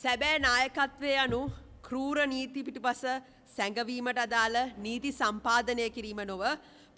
සැබෑ නායකත්වය යනු ක්‍රූර නීති පිටිපස සැඟවීමට අදාළ නීති සම්පාදනය කිරීම නොව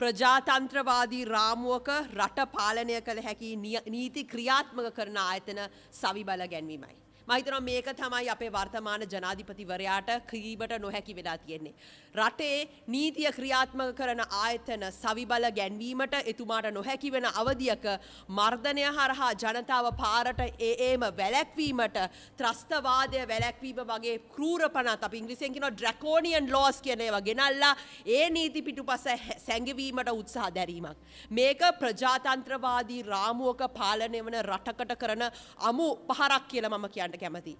ප්‍රජාතන්ත්‍රවාදී රාමුවක රට පාලනය කළ හැකි නීති ක්‍රියාත්මක කරන ආයතන සවිබල ගැන්වීමයි. මහිතන මේක තමයි අපේ වර්තමාන ජනාධිපතිවරයාට කීමට නොහැකි වෙලා තියෙන්නේ. රටේ නීතිය ක්‍රියාත්මක කරන ආයතන සවිබල ගැන්වීමට එතුමාට නොහැකි වෙන අවධියක මර්ධනය හරහා ජනතාව පාරට ඒ ඒම වැලැක්වීමට ත්‍රස්තවාදය වැලැක්වීම වගේ කරූරපනත් අප ඉංග්‍රිසියන්කින ඩ්‍රකෝනියන් ලෝස් කියනේව ගෙනල්ලා ඒ නීති පිටු පස සැඟවීමට උත්සාහ දැරීමක්. මේක ප්‍රජාතන්ත්‍රවාදී රාමුවක පාලනය වන රටකට කරන අමු පහරක් කියල මම කියන්න. කියන්න කැමති.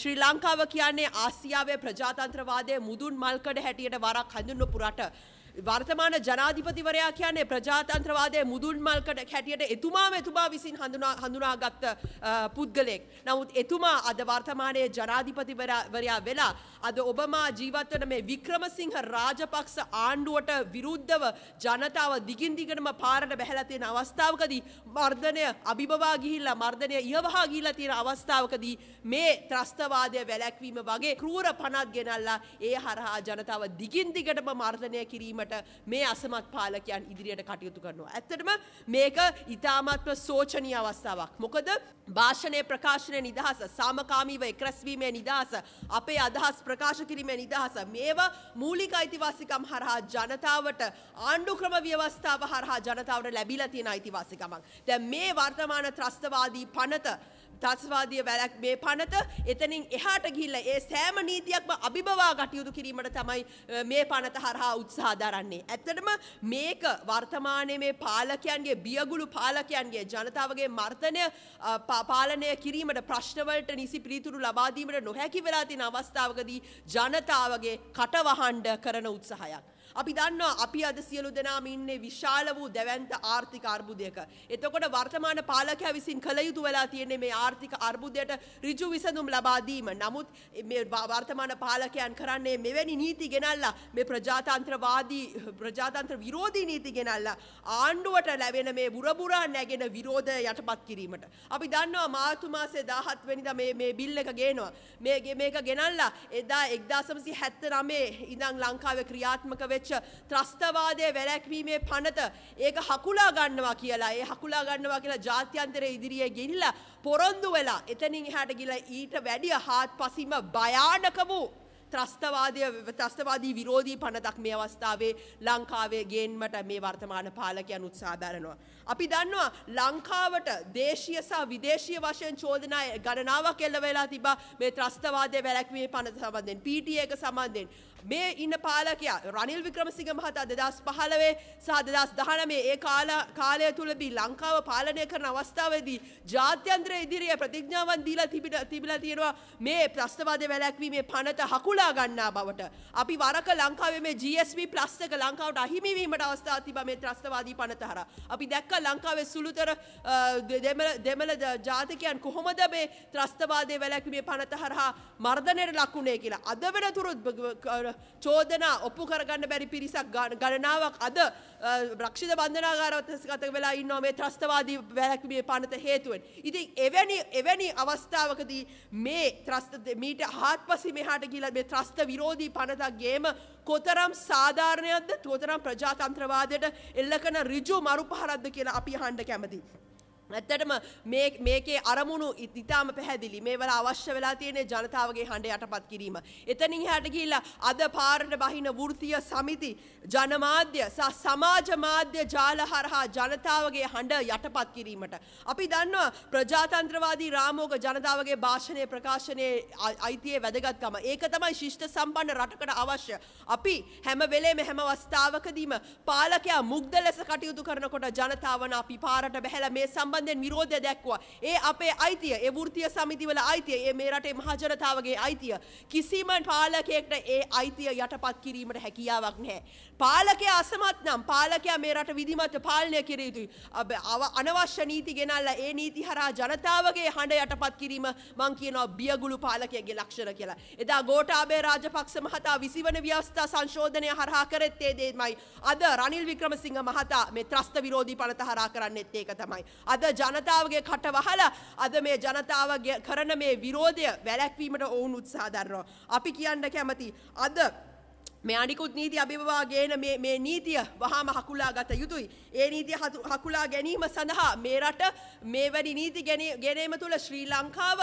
ශ්‍රී ලංකාව කියන්නේ ආසියාවේ ප්‍රජාතන්ත්‍රවාදය මුදුන් මල්කඩ හැටියට වරක් හඳුන්නපුරට වර්තමාන ජනාධිපතිවරයා කියන්නේ ප්‍රජාතන්ත්‍රවාදය මුදුන් මල්කට හැටියට එතුමා එතුමා විසින් හඳුනාගත්ත පුද්ගලෙක්. නමුත් එතුමා අද වර්තමානයේ ජනාධිපතිවරයා වෙලා අද ඔබමා ජීවත්වන මේ වික්‍රමසිංහ රාජපක්ෂ ආණ්ඩුවට විරුද්ධව ජනතාව දිගින් දිගටම පාරට බැහැලා තියෙන අවස්ථාවකදී මර්ධනය අභිබවා ගිහිල්ලා මර්ධනය ඉහවහා ගිහිල්ලා තියෙන අවස්ථාවකදී මේ ත්‍රස්තවාදය වැළැක්වීම වගේ ක්‍රූර පනත් ගෙනල්ලා ඒ හරහා ජනතාව දිගින් දිගටම මර්ධනය කිරීමට වෙනුවට මේ අසමත් පාලකයන් ඉදිරියට කටයුතු කරනවා. ඇත්තටම මේක ඉතාමත්ම සෝචනීය අවස්ථාවක්. මොකද භාෂණය ප්‍රකාශනය නිදහස, සාමකාමීව එක්රැස්වීමේ නිදහස, අපේ අදහස් ප්‍රකාශ කිරීමේ නිදහස මේවා මූලික අයිතිවාසිකම් හරහා ජනතාවට ආණ්ඩු ක්‍රම ව්‍යවස්ථාව හරහා ජනතාවට ලැබිලා තියෙන අයිතිවාසිකමක්. දැන් මේ වර්තමාන ත්‍රස්තවාදී පනත තාස්වාදිය වැලක් මේ පනත එතනින් එහාට ගිල්ල ඒ සෑම නීතියක්ම අභිබවා ගටයුතු කිරීමට තමයි මේ පනත හරහා උත්සාධරන්නේ. ඇත්තටම මේක වර්තමානය මේ පාලකයන්ගේ බියගුළු පාලකයන්ගේ ජනතාවගේ මර්තනය පාලනය කිරීමට ප්‍රශ්නවලට නිසි පිළිතුරු ලබාදීමට නොහැකි වෙලාතින අවස්ථාවකදී ජනතාවගේ කටවහන්ඩ කරන උත්සාහයක්. අපි දන්නවා අපි අද සියලු දෙනාම ඉන්නේ විශාල වූ දැවැන්ත ආර්ථික අර්බුදයක. එතකොට වර්තමාන පාලකයා විසින් කළ යුතු වෙලා තියෙන්නේ මේ ආර්ථික අර්බුදයට ඍජු විසඳුම් ලබා දීම. නමුත් මේ වර්තමාන පාලකයන් කරන්නේ මෙවැනි නීති ගෙනල්ලා මේ ප්‍රජාතන්ත්‍රවාදී ප්‍රජාතන්ත්‍ර විරෝධී නීති ගෙනල්ලා ආණ්ඩුවට ලැබෙන මේ බුරබුරා නැගෙන විරෝධය යටපත් කිරීමට. අපි දන්නවා මාර්තු මාසේ 17 වෙනිදා මේ මේ බිල් එක ගේනවා. මේ මේක ගෙනල්ලා එදා 1979 ඉඳන් ලංකාවේ ක්‍රියාත්මක වෙච්ච වෙච්ච ත්‍රස්තවාදය වැළැක්වීමේ පනත ඒක හකුලා ගන්නවා කියලා ඒ හකුලා ගන්නවා කියලා ජාත්‍යන්තරය ඉදිරියේ ගිහිල්ලා පොරොන්දු වෙලා එතනින් එහාට ගිහිල්ලා ඊට වැඩිය හාත්පසින්ම භයානක වූ ත්‍රස්තවාදය ත්‍රස්තවාදී විරෝධී පනතක් මේ අවස්ථාවේ ලංකාවේ ගේන්මට මේ වර්තමාන පාලකයන් උත්සා බැරනවා. අපි දන්නවා ලංකාවට දේශීය සහ විදේශීය වශයෙන් චෝදනා ගණනාවක් එල්ල වෙලා තිබා මේ ත්‍රස්තවාදය වැළැක්වීමේ පනත සම්බන්ධයෙන් PTA එක සම්බන්ධයෙන් මේ ඉන්න පාලකයා රනිල් වික්‍රමසිංහ මහතා දෙදස් පහලවේ සහ දෙදස් දහනමේ ඒ කාලය තුළදී ලංකාව පාලනය කරන අවස්ථාවදී ජාත්‍යන්ත්‍ර ඉදිරිය ප්‍රතිඥාවන් දීලා තිබිට තිබිලා තියෙනවා මේ ප්‍රස්ථවාද වැලැක්වීමේ පනත හකුලා ගන්නා බවට. අපි වරක ලංකාවේ මේ GSB ප්ලස් එක ලංකාවට අහිමිවීමට අවස්ථා තිබ මේ ත්‍රස්තවාදී පනත හරහා. අපි දැක්ක ලංකාවේ සුළුතර දෙමළ ජාතිකයන් කොහොමද මේ ත්‍රස්තවාදය වැලැක්වීමේ පනත හරහා මර්ධනයට ලක්ුණේ කියලා. අද වෙනතුරුත් චෝදනා ඔප්පු කරගන්න බැරි පිරිසක් ගණනාවක් අද රක්ෂිත බන්ධනාගාරවතගත වෙලා ඉන්නවා මේ ත්‍රස්තවාදී වැලැක්මේ පනත හේතුවෙන්. ඉතින් එවැනි එවැනි අවස්ථාවකදී මේ ත්‍රස්ත මීට හාත්පසින් මෙහාට ගිහිලා මේ ත්‍රස්ත විරෝධී පනතක් ගේම කොතරම් සාධාරණයක්ද කොතරම් ප්‍රජාතන්ත්‍රවාදයට එල්ල කරන ඍජු මරුපහරක්ද කියලා අපි අහන්න කැමතියි. ඇත්තටම මේකේ අරමුණු ඉතාම පැහැදිලි මේ වල අවශ්‍ය වෙලා තියෙන ජනතාවගේ හඬ යටපත් කිරීම. එතනින් එහාට ගිහිල්ලා අද පාරට බහින වෘත්තීය සමිති, ජනමාධ්‍ය සහ සමාජ මාධ්‍ය ජාල හරහා ජනතාවගේ හඬ යටපත් කිරීමට. අපි දන්නවා ප්‍රජාතන්ත්‍රවාදී රාමෝග ජනතාවගේ භාෂණය ප්‍රකාශනයේ අයිතියේ වැදගත්කම. ඒක තමයි ශිෂ්ට සම්පන්න රටකට අවශ්‍ය. අපි හැම වෙලේම හැම අවස්ථාවකදීම පාලකයා මුග්ධ ලෙස කටයුතු කරනකොට ජනතාවන අපි පාරට බැහැලා මේ සම්බන්ධ සම්බන්ධයෙන් විරෝධය දැක්වා. ඒ අපේ අයිතිය ඒ වෘත්තීය සමිතිවල අයිතිය ඒ මේ රටේ මහජනතාවගේ අයිතිය කිසිම පාලකයෙක්ට ඒ අයිතිය යටපත් කිරීමට හැකියාවක් නැහැ. පාලකයා අසමත් නම් පාලකයා මේ රට විධිමත් පාලනය කිරිය යුතුයි. අනවශ්‍ය නීති ගෙනල්ලා ඒ නීති හරහා ජනතාවගේ හඬ යටපත් කිරීම මං කියනවා බියගුළු පාලකයාගේ ලක්ෂණ කියලා. එදා ගෝඨාභය රාජපක්ෂ මහතා 20 වන ව්‍යවස්ථා සංශෝධනය හරහා කරෙත් ඒ දෙයමයි. අද රනිල් වික්‍රමසිංහ මහතා මේ ත්‍රස්ත විරෝධී පනත හරහා කරන්නෙත් ඒක තමයි. අද අද ජනතාවගේ කට වහලා අද මේ ජනතාවගේ කරන මේ විරෝධය වැළැක්වීමට ඔවුන් උත්සාහ දරනවා. අපි කියන්න කැමති අද මේ අනිකුත් නීති අභිභවාගේන මේ නීතිය වහාම හකුලා ගත යුතුයි. ඒ නීතිය හකුලා ගැනීම සඳහා මේ රට මේ වැඩි නීති ගැනීම තුළ ශ්‍රී ලංකාව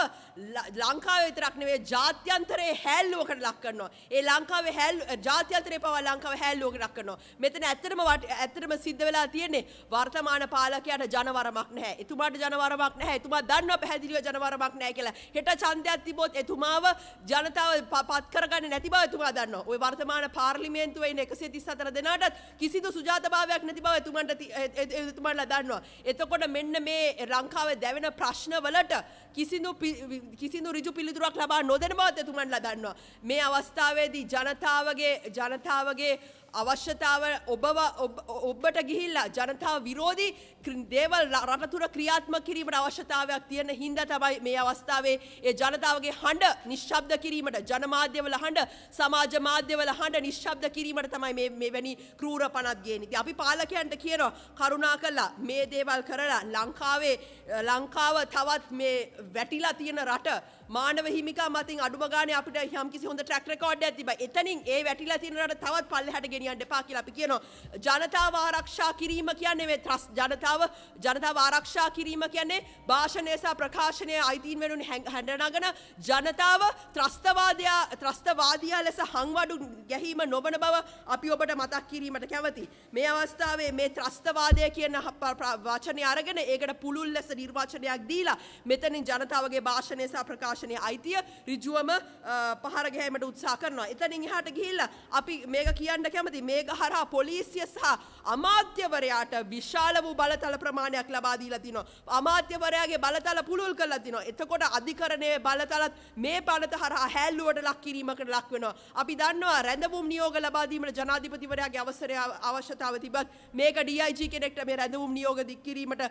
ලංකාව විතරක් නෙවෙයි ජාත්‍යන්තරයේ හැල්ලුවකට ලක් කරනවා. ඒ ලංකාවේ හැල් ජාත්‍යන්තරේ පවා ලංකාව හැල්ලුවකට ලක් කරනවා. මෙතන ඇත්තටම ඇත්තටම සිද්ධ වෙලා තියෙන්නේ වර්තමාන පාලකයාට ජනවරමක් නැහැ. එතුමාට ජනවරමක් නැහැ. එතුමා දන්නවා පැහැදිලිව ජනවරමක් නැහැ කියලා. හෙට ඡන්දයක් තිබොත් එතුමාව ජනතාව පත් කරගන්නේ නැති බව එතුමා දන්නවා. ওই වර්තමාන වන පාර්ලිමේන්තුවයින එකසේ තිස් අතර දෙනාටත් කිසිදු සුජාතභාවයක් නැති බව එතුමන්ට එතුමන්ලා දන්නවා. එතකොට මෙන්න මේ ලංකාවේ දැවෙන ප්‍රශ්නවලට කිසිදු කිසිදු ඍජු පිළිතුරක් ලබා නොදෙන බවත් එතුමන්ලා දන්නවා. මේ අවස්ථාවේදී ජනතාවගේ ජනතාවගේ අවශ්‍යතාව ඔබව ඔබට ගිහිල්ලා ජනතාව විරෝධී දේවල් රටතුර ක්‍රියාත්ම කිරීමට අවශ්‍යතාවයක් තියෙන හින්ද තමයි මේ අවස්ථාවේ ඒ ජනතාවගේ හඬ නිශ්ශබ්ද කිරීමට ජනමාධ්‍යවල හඬ සමාජ මාධ්‍යවල හඬ නිශ්ශබ්ද කිරීමට තමයි මෙවැනි කරූර පනත් ගේන ඉති අපි පාලකයන්ට කියනවා කරුණා කල්ලා මේ දේවල් කරලා ලංකාවේ ලංකාව තවත් මේ වැටිලා තියෙන රට මානව හිමිකා මතින් අඩුම ගානේ අපිට යම්කිසි හොඳ ට්‍රැක් රෙකෝඩ් එකක් තිබා. එතනින් ඒ වැටිලා තියෙන රට තවත් පල්ලෙහාට ගෙනියන්න එපා කියලා අපි කියනවා. ජනතාව ආරක්ෂා කිරීම කියන්නේ මේ ත්‍රස් ජනතාව ජනතාව ආරක්ෂා කිරීම කියන්නේ භාෂණය සහ ප්‍රකාශනය අයිතීන් වෙනුන් හැඳනගෙන ජනතාව ත්‍රස්තවාදයා ත්‍රස්තවාදියා ලෙස හංවඩු ගැහිම නොවන බව අපි ඔබට මතක් කිරීමට කැමතියි. මේ අවස්ථාවේ මේ ත්‍රස්තවාදය කියන වචනේ අරගෙන ඒකට පුළුල් ලෙස නිර්වචනයක් දීලා මෙතනින් ජනතාවගේ භාෂණය සහ ප්‍රකාශනය තාක්ෂණය අයිතිය ඍජුවම පහර ගැහීමට උත්සාහ කරනවා. එතනින් එහාට ගිහිල්ලා අපි මේක කියන්න කැමති මේක හරහා පොලිසිය සහ අමාත්‍යවරයාට විශාල වූ බලතල ප්‍රමාණයක් ලබා දීලා තිනවා. අමාත්‍යවරයාගේ බලතල පුළුල් කරලා තිනවා. එතකොට අධිකරණයේ බලතලත් මේ බලත හරහා හැල්ලුවට ලක් කිරීමකට ලක් වෙනවා. අපි දන්නවා රැඳවුම් නියෝග ලබා දීමට ජනාධිපතිවරයාගේ අවසරය අවශ්‍යතාව තිබත් මේක DIG කෙනෙක්ට මේ රැඳවුම් නියෝග දික් කිරීමට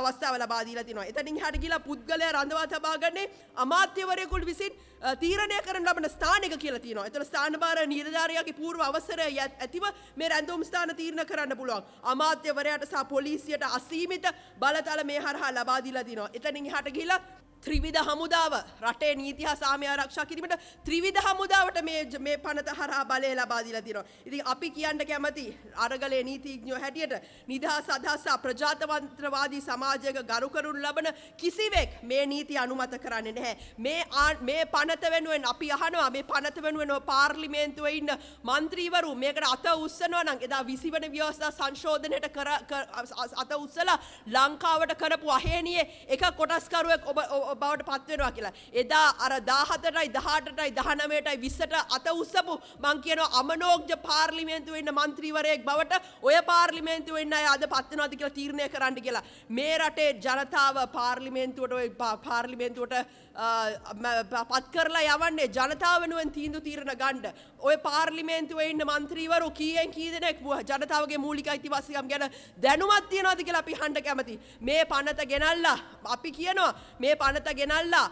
අවස්ථාව ලබා දීලා තිනවා. එතනින් එහාට ගිහිල්ලා පුද්ගලයා රඳවා තබාගන්නේ අමා අමාත්‍යවරයකුල් විසින් තීරණය කරන ලබන ස්ථානක කියලා තියෙනවා. එතන ස්ථානභාර නිලධාරියාගේ පූර්ව අවසරය ඇතිව මේ රැඳවුම් ස්ථාන තීරණ කරන්න පුළුවන්. අමාත්‍යවරයාට සහ පොලිසියට අසීමිත බලතල මේ හරහා ලබා දීලා දිනවා. එතනින් එහාට ගිහිලා ත්‍රිවිධ හමුදාව රටේ නීති හා සාමය ආරක්ෂා කිරීමට ත්‍රිවිධ හමුදාවට මේ මේ පනත හරහා බලය ලබා දීලා තියෙනවා. ඉතින් අපි කියන්න කැමති අරගලේ නීතිඥයෝ හැටියට නිදහස් අදහස් ප්‍රජාතන්ත්‍රවාදී සමාජයක ගරු කරනු ලබන කිසිවෙක් මේ නීති අනුමත කරන්නේ නැහැ. මේ මේ පනත වෙනුවෙන් අපි අහනවා මේ පනත වෙනුවෙන් පාර්ලිමේන්තුවේ ඉන්න മന്ത്രിවරු මේකට අත උස්සනවා නම් එදා 20 වෙනි ව්‍යවස්ථා සංශෝධනයට කර අත උස්සලා ලංකාවට කරපු අහේනියේ එක කොටස්කරුවෙක් ඔබ බවට පත්වෙනවා කියලා. එදා අර 17ටයි 18ටයි 19ටයි 20ට අත උස්සපු මං කියනවා අමනෝක්ජ පාර්ලිමේන්තුවේ ඉන්න മന്ത്രിවරයෙක් බවට ඔය පාර්ලිමේන්තුවේ ඉන්න අය අද පත් වෙනවාද කියලා තීරණය කරන්න කියලා. මේ රටේ ජනතාව පාර්ලිමේන්තුවට ඔය පාර්ලිමේන්තුවට පත් කරලා යවන්නේ ජනතාව වෙනුවෙන් තීන්දුව තීරණ ගන්න. ඔය පාර්ලිමේන්තුවේ ඉන්න മന്ത്രിවරු කීයෙන් කී දෙනෙක් ජනතාවගේ මූලික අයිතිවාසිකම් ගැන දැනුමක් තියනවාද කියලා අපි අහන්න කැමතියි. මේ පනත ගෙනල්ලා අපි කියනවා මේ පනත පළාත ගෙනල්ලා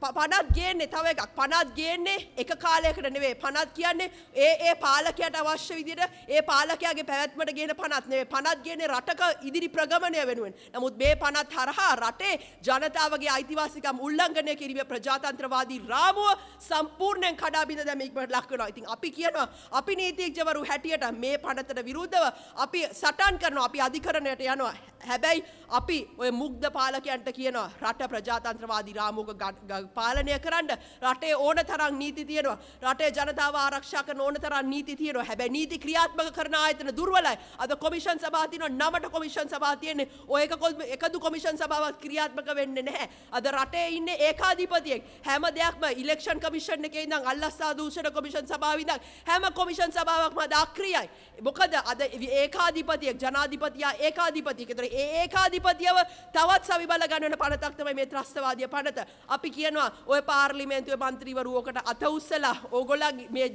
පනත් ගේන්නේ තව එකක් පනත් ගේන්නේ එක කාලයකට නෙවේ පනත් කියන්නේ ඒ ඒ පාලකයට අවශ්‍ය විදිහට ඒ පාලකයාගේ පැවැත්මට ගේන පනත් නෙවේ පනත් ගේන්නේ රටක ඉදිරි ප්‍රගමනය වෙනුවෙන් නමුත් මේ පනත් හරහා රටේ ජනතාවගේ අයිතිවාසිකම් උල්ලංඝනය කිරීමේ ප්‍රජාතන්ත්‍රවාදී රාමුව සම්පූර්ණයෙන් කඩා බිඳ දැමීමකට ලක් වෙනවා. ඉතින් අපි කියනවා අපි නීතිඥවරු හැටියට මේ පනතට විරුද්ධව අපි සටන් කරනවා අපි අධිකරණයට යනවා. හැබැයි අපි ওই මුග්ධ පාලකයන්ට කියනවා රට ප්‍රජාතන්ත්‍රවාදී රාමුවක පාලනය කරන්න රටේ ඕන තරම් නීති තියෙනවා රටේ ජනතාව ආරක්ෂා කරන ඕන තරම් නීති තියෙනවා හැබැයි නීති ක්‍රියාත්මක කරන ආයතන දුර්වලයි අද කොමිෂන් සභා තියෙනවා නමට කොමිෂන් සභා තියෙන්නේ ඔය එක එකදු කොමිෂන් සභාවක් ක්‍රියාත්මක වෙන්නේ නැහැ අද රටේ ඉන්නේ ඒකාධිපතියෙක් හැම දෙයක්ම ඉලෙක්ෂන් කමිෂන් එකේ ඉඳන් අල්ලස්සා දූෂණ කොමිෂන් සභාව ඉඳන් හැම කොමිෂන් සභාවක්ම අද අක්‍රියයි මොකද අද ඒකාධිපතියෙක් ජනාධිපතියා ඒකාධිපතියෙක් ඒතර ඒ ඒකාධිපතියව තවත් සවිබල ගන්නවන පනතක් තමයි මේ ත්‍රස්තවාදී පනත අපි කියනවා ඔය පාර්ලිමේන්තුවේ මන්ත්‍රීවරු ඕකට අත උස්සලා ඕගොල්ලන් මේ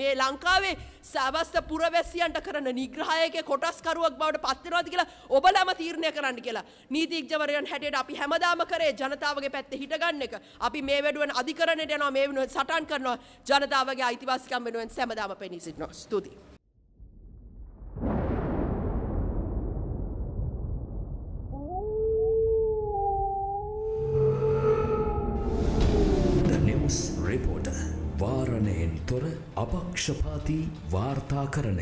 මේ ලංකාවේ සවස්ත පුරවැසියන්ට කරන නිග්‍රහයකේ කොටස්කරුවක් බවට පත් වෙනවාද කියලා ඔබලම තීරණය කරන්න කියලා. නීතිඥවරයන් හැටියට අපි හැමදාම කරේ ජනතාවගේ පැත්තේ හිටගන්න එක. අපි මේ වෙනුවෙන් අධිකරණයට යනවා මේ වෙනුවෙන් සටන් කරනවා ජනතාවගේ අයිතිවාසිකම් වෙනුවෙන් සෑමදාම පෙනී සිටිනවා. ස්තුතියි. अपक्षपाती वार्ताकरण